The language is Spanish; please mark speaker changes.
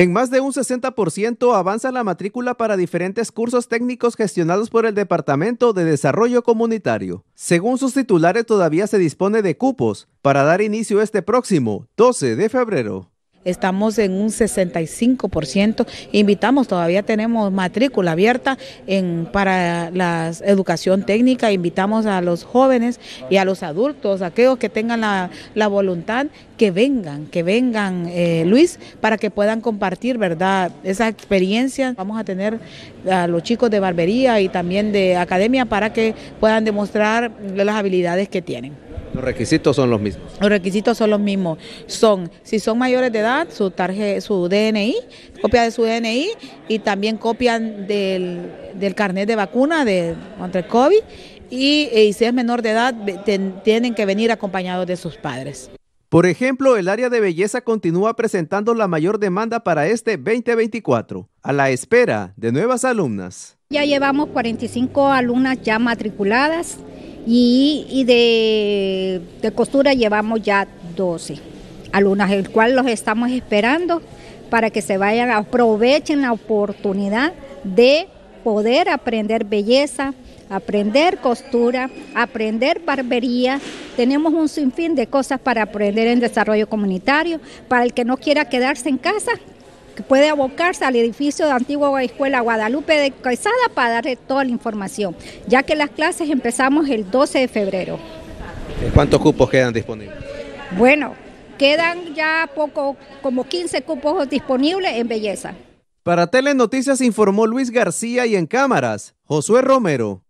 Speaker 1: En más de un 60% avanza la matrícula para diferentes cursos técnicos gestionados por el Departamento de Desarrollo Comunitario. Según sus titulares, todavía se dispone de cupos para dar inicio este próximo 12 de febrero.
Speaker 2: Estamos en un 65%. Invitamos, todavía tenemos matrícula abierta en, para la educación técnica. Invitamos a los jóvenes y a los adultos, aquellos que tengan la, la voluntad, que vengan, que vengan, eh, Luis, para que puedan compartir, ¿verdad? Esa experiencia. Vamos a tener a los chicos de barbería y también de academia para que puedan demostrar las habilidades que tienen.
Speaker 1: ¿Los requisitos son los mismos?
Speaker 2: Los requisitos son los mismos. Son, si son mayores de edad, su tarjeta, su DNI, copia de su DNI y también copian del, carnet de vacuna contra el COVID. Eh, y, si es menor de edad, tienen que venir acompañados de sus padres.
Speaker 1: Por ejemplo, el área de belleza continúa presentando la mayor demanda para este 2024, a la espera de nuevas alumnas.
Speaker 3: Ya llevamos 45 alumnas ya matriculadas y, de, costura llevamos ya 12 alumnas, el cual los estamos esperando para que se vayan, aprovechen la oportunidad de poder aprender belleza, aprender costura, aprender barbería. Tenemos un sinfín de cosas para aprender en desarrollo comunitario. Para el que no quiera quedarse en casa, puede abocarse al edificio de Antigua Escuela Guadalupe de Caizada para darle toda la información, ya que las clases empezamos el 12 de febrero.
Speaker 1: ¿Cuántos cupos quedan disponibles?
Speaker 3: Bueno, quedan ya poco, como 15 cupos disponibles en belleza.
Speaker 1: Para Telenoticias informó Luis García y en cámaras, Josué Romero.